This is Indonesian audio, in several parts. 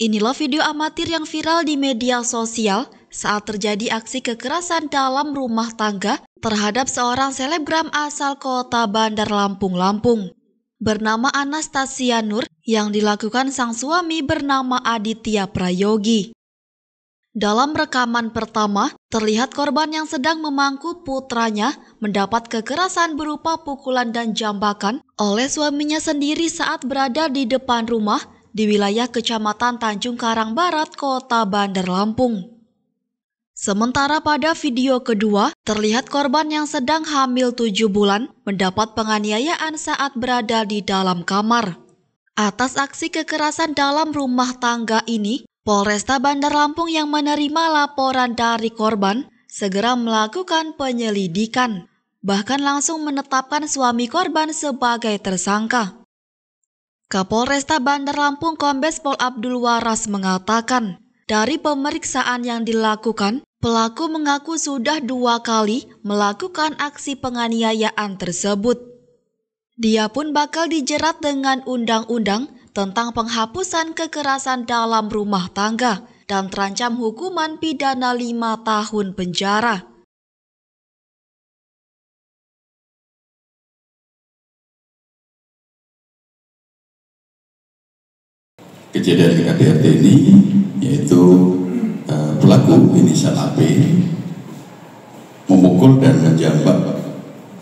Inilah video amatir yang viral di media sosial saat terjadi aksi kekerasan dalam rumah tangga terhadap seorang selebgram asal kota Bandar Lampung, Lampung. Bernama Anastasia Nur yang dilakukan sang suami bernama Aditya Prayogi. Dalam rekaman pertama, terlihat korban yang sedang memangku putranya mendapat kekerasan berupa pukulan dan jambakan oleh suaminya sendiri saat berada di depan rumah di wilayah Kecamatan Tanjung Karang Barat, Kota Bandar Lampung. Sementara pada video kedua, terlihat korban yang sedang hamil tujuh bulan mendapat penganiayaan saat berada di dalam kamar. Atas aksi kekerasan dalam rumah tangga ini, Polresta Bandar Lampung yang menerima laporan dari korban segera melakukan penyelidikan, bahkan langsung menetapkan suami korban sebagai tersangka. Kapolresta Bandar Lampung Kombes Pol Abdul Waras mengatakan, dari pemeriksaan yang dilakukan, pelaku mengaku sudah dua kali melakukan aksi penganiayaan tersebut. Dia pun bakal dijerat dengan undang-undang tentang penghapusan kekerasan dalam rumah tangga dan terancam hukuman pidana lima tahun penjara. kejadian di KDRT ini yaitu uh, pelaku inisial AP memukul dan menjambak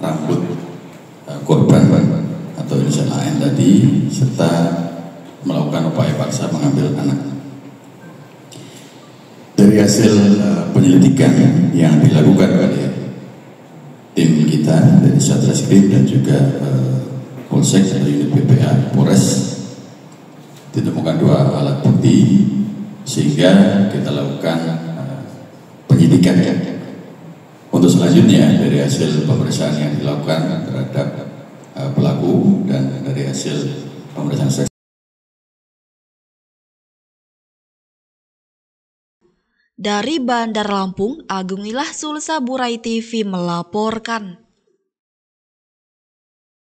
rambut uh, korban atau inisial AN tadi serta melakukan upaya paksa mengambil anak. Dari hasil uh, penyelidikan yang dilakukan oleh tim kita dari Satreskrim dan juga uh, Polsek atau unit BPA ditemukan dua alat bukti sehingga kita lakukan eh, penyidikan ya. Untuk selanjutnya dari hasil pemeriksaan yang dilakukan terhadap eh, pelaku dan dari hasil pemeriksaan seks Dari Bandar Lampung, Agung Ilah Sulsa Burai TV melaporkan.